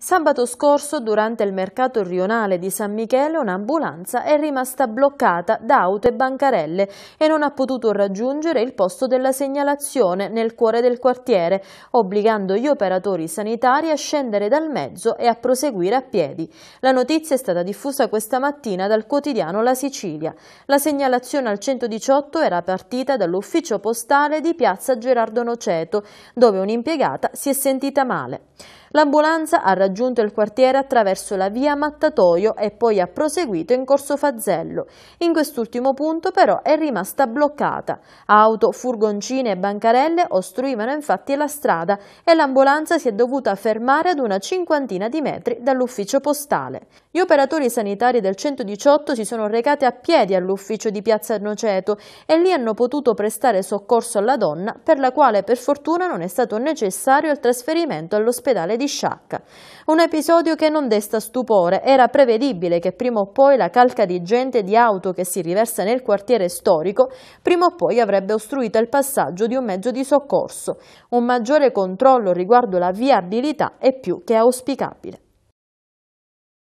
Sabato scorso, durante il mercato rionale di San Michele, un'ambulanza è rimasta bloccata da auto e bancarelle e non ha potuto raggiungere il posto della segnalazione nel cuore del quartiere, obbligando gli operatori sanitari a scendere dal mezzo e a proseguire a piedi. La notizia è stata diffusa questa mattina dal quotidiano La Sicilia. La segnalazione al 118 era partita dall'ufficio postale di piazza Gerardo Noceto, dove un'impiegata si è sentita male. L'ambulanza ha raggiunto il quartiere attraverso la via Mattatoio e poi ha proseguito in corso Fazzello. In quest'ultimo punto però è rimasta bloccata. Auto, furgoncine e bancarelle ostruivano infatti la strada e l'ambulanza si è dovuta fermare ad una cinquantina di metri dall'ufficio postale. Gli operatori sanitari del 118 si sono recati a piedi all'ufficio di Piazza Noceto e lì hanno potuto prestare soccorso alla donna per la quale per fortuna non è stato necessario il trasferimento all'ospedale di Sciacca. Un episodio che non desta stupore, era prevedibile che prima o poi la calca di gente di auto che si riversa nel quartiere storico, prima o poi avrebbe ostruito il passaggio di un mezzo di soccorso. Un maggiore controllo riguardo la viabilità è più che auspicabile.